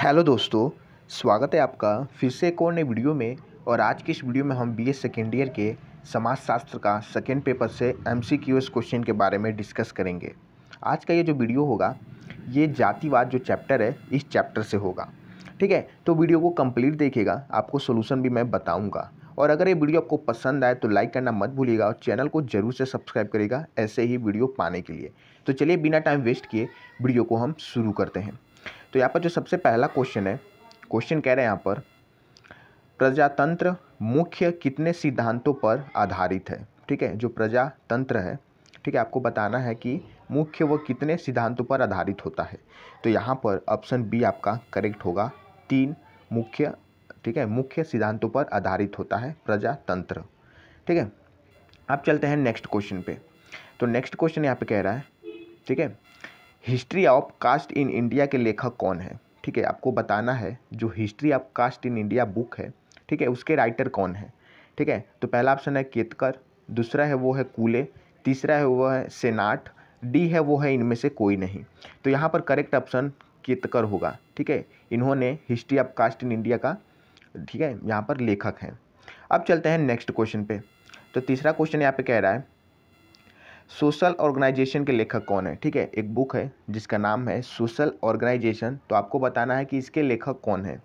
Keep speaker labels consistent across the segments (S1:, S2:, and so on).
S1: hello दोस्तों स्वागत है आपका फिर से एक और नए वीडियो में और आज के इस वीडियो में हम बीए सेकेंड ईयर के समाजशास्त्र का सेकेंड पेपर से एम सी क्वेश्चन के बारे में डिस्कस करेंगे आज का ये जो वीडियो होगा ये जातिवाद जो चैप्टर है इस चैप्टर से होगा ठीक है तो वीडियो को कम्प्लीट देखेगा आपको सोल्यूशन भी मैं बताऊँगा और अगर ये वीडियो आपको पसंद आए तो लाइक करना मत भूलिएगा और चैनल को जरूर से सब्सक्राइब करेगा ऐसे ही वीडियो पाने के लिए तो चलिए बिना टाइम वेस्ट किए वीडियो को हम शुरू करते हैं तो यहाँ पर जो सबसे पहला क्वेश्चन है क्वेश्चन कह रहे हैं यहाँ पर प्रजातंत्र मुख्य कितने सिद्धांतों पर आधारित है ठीक है जो प्रजातंत्र है ठीक है आपको बताना है कि मुख्य वो कितने सिद्धांतों पर आधारित होता है तो यहाँ पर ऑप्शन बी आपका करेक्ट होगा तीन मुख्य ठीक है मुख्य सिद्धांतों पर आधारित होता है प्रजातंत्र ठीक है आप चलते हैं नेक्स्ट क्वेश्चन पे तो नेक्स्ट क्वेश्चन यहाँ पे कह रहा है ठीक है history of caste in India के लेखक कौन है ठीक है आपको बताना है जो history of caste in India book है ठीक है उसके राइटर कौन है ठीक है तो पहला ऑप्शन है केतकर दूसरा है वो है कूले तीसरा है वो है सेनाट डी है वो है इनमें से कोई नहीं तो यहाँ पर करेक्ट ऑप्शन केतकर होगा ठीक है इन्होंने history of caste in India का ठीक है यहाँ पर लेखक हैं अब चलते हैं नेक्स्ट क्वेश्चन पे तो तीसरा क्वेश्चन यहाँ पे कह रहा है सोशल ऑर्गेनाइजेशन के लेखक कौन है ठीक है एक बुक है जिसका नाम है सोशल ऑर्गेनाइजेशन तो आपको बताना है कि इसके लेखक कौन है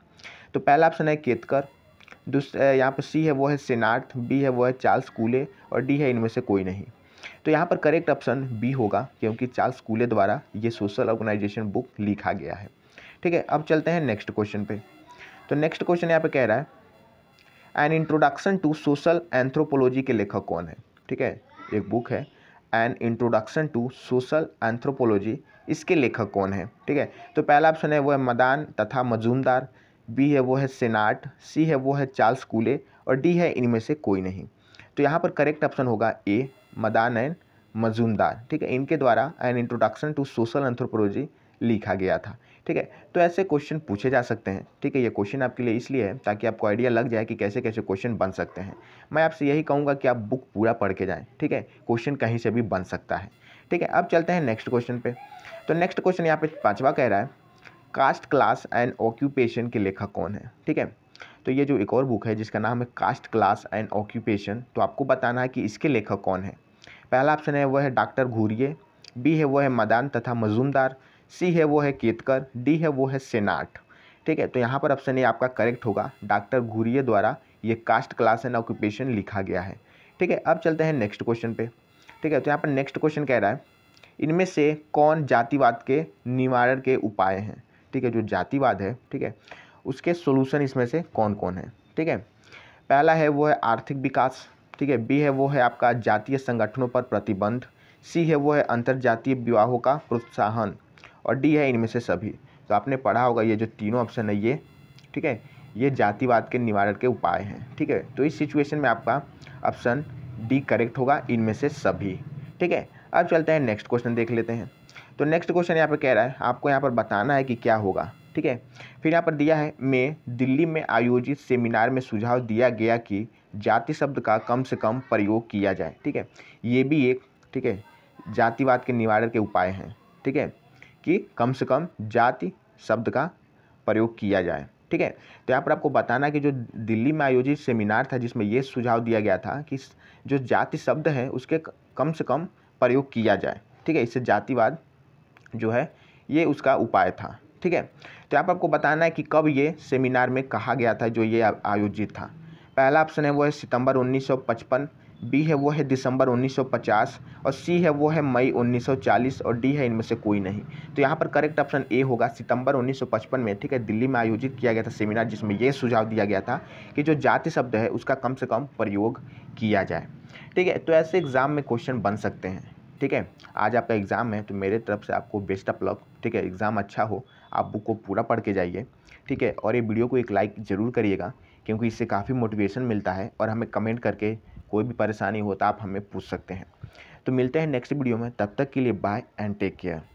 S1: तो पहला ऑप्शन है केतकर दूसरा यहाँ पर सी है वो है सेनार्थ बी है वो है चार्ल्स कूले और डी है इनमें से कोई नहीं तो यहाँ पर करेक्ट ऑप्शन बी होगा क्योंकि चार्ल्स कूले द्वारा ये सोशल ऑर्गेनाइजेशन बुक लिखा गया है ठीक है अब चलते हैं नेक्स्ट क्वेश्चन पे तो नेक्स्ट क्वेश्चन यहाँ पे कह रहा है an introduction to social anthropology के लेखक कौन है ठीक है एक बुक है an introduction to social anthropology इसके लेखक कौन है ठीक है तो पहला ऑप्शन है वो है मदान तथा मजूमदार बी है वो है सेनाट सी है वो है चार्ल्स कूले और डी है इनमें से कोई नहीं तो यहाँ पर करेक्ट ऑप्शन होगा ए मदान एंड मजूमदार ठीक है इनके द्वारा an introduction to social anthropology लिखा गया था ठीक है तो ऐसे क्वेश्चन पूछे जा सकते हैं ठीक है ये क्वेश्चन आपके लिए इसलिए है ताकि आपको आइडिया लग जाए कि कैसे कैसे क्वेश्चन बन सकते हैं मैं आपसे यही कहूँगा कि आप बुक पूरा पढ़ के जाएँ ठीक है क्वेश्चन कहीं से भी बन सकता है ठीक है अब चलते हैं नेक्स्ट क्वेश्चन पे तो नेक्स्ट क्वेश्चन यहाँ पे पाँचवा कह रहा है कास्ट क्लास एंड ऑक्यूपेशन के लेखक कौन है ठीक है तो ये जो एक और बुक है जिसका नाम है कास्ट क्लास एंड ऑक्यूपेशन तो आपको बताना है कि इसके लेखक कौन है पहला ऑप्शन है वह है डॉक्टर घूरिए बी है वह है मदान तथा मजूमदार सी है वो है केतकर डी है वो है सेनाट ठीक है तो यहाँ पर ऑप्शन ए आपका करेक्ट होगा डॉक्टर घूरिए द्वारा ये कास्ट क्लास एंड ऑक्यूपेशन लिखा गया है ठीक है अब चलते हैं नेक्स्ट क्वेश्चन पे ठीक है तो यहाँ पर नेक्स्ट क्वेश्चन कह रहा है इनमें से कौन जातिवाद के निवारण के उपाय हैं ठीक है जो जातिवाद है ठीक है उसके सोल्यूशन इसमें से कौन कौन है ठीक है पहला है वो है आर्थिक विकास ठीक है बी है वो है आपका जातीय संगठनों पर प्रतिबंध सी है वो है अंतर्जातीय विवाहों का प्रोत्साहन और डी है इनमें से सभी तो आपने पढ़ा होगा ये जो तीनों ऑप्शन है ये ठीक है ये जातिवाद के निवारण के उपाय हैं ठीक है तो इस सिचुएशन में आपका ऑप्शन डी करेक्ट होगा इनमें से सभी ठीक है अब चलते हैं नेक्स्ट क्वेश्चन देख लेते हैं तो नेक्स्ट क्वेश्चन यहाँ पर कह रहा है आपको यहाँ पर बताना है कि क्या होगा ठीक है फिर यहाँ पर दिया है मे दिल्ली में आयोजित सेमिनार में सुझाव दिया गया कि जाति शब्द का कम से कम प्रयोग किया जाए ठीक है ये भी एक ठीक है जातिवाद के निवारण के उपाय हैं ठीक है कि कम से कम जाति शब्द का प्रयोग किया जाए ठीक है तो यहाँ पर आपको बताना कि जो दिल्ली में आयोजित सेमिनार था जिसमें ये सुझाव दिया गया था कि जो जाति शब्द है उसके कम से कम प्रयोग किया जाए ठीक है इससे जातिवाद जो है ये उसका उपाय था ठीक है तो यहाँ पर आपको बताना है कि कब ये सेमिनार में कहा गया था जो ये आयोजित था पहला ऑप्शन है वो है सितंबर बी है वो है दिसंबर 1950 और सी है वो है मई 1940 और डी है इनमें से कोई नहीं तो यहाँ पर करेक्ट ऑप्शन ए होगा सितंबर 1955 में ठीक है दिल्ली में आयोजित किया गया था सेमिनार जिसमें यह सुझाव दिया गया था कि जो जाति शब्द है उसका कम से कम प्रयोग किया जाए ठीक है तो ऐसे एग्ज़ाम में क्वेश्चन बन सकते हैं ठीक है आज आपका एग्ज़ाम है तो मेरे तरफ से आपको बेस्ट ऑफ लक ठीक है एग्ज़ाम अच्छा हो आप बुक को पूरा पढ़ के जाइए ठीक है और ये वीडियो को एक लाइक ज़रूर करिएगा क्योंकि इससे काफ़ी मोटिवेशन मिलता है और हमें कमेंट करके कोई भी परेशानी हो तो आप हमें पूछ सकते हैं तो मिलते हैं नेक्स्ट वीडियो में तब तक के लिए बाय एंड टेक केयर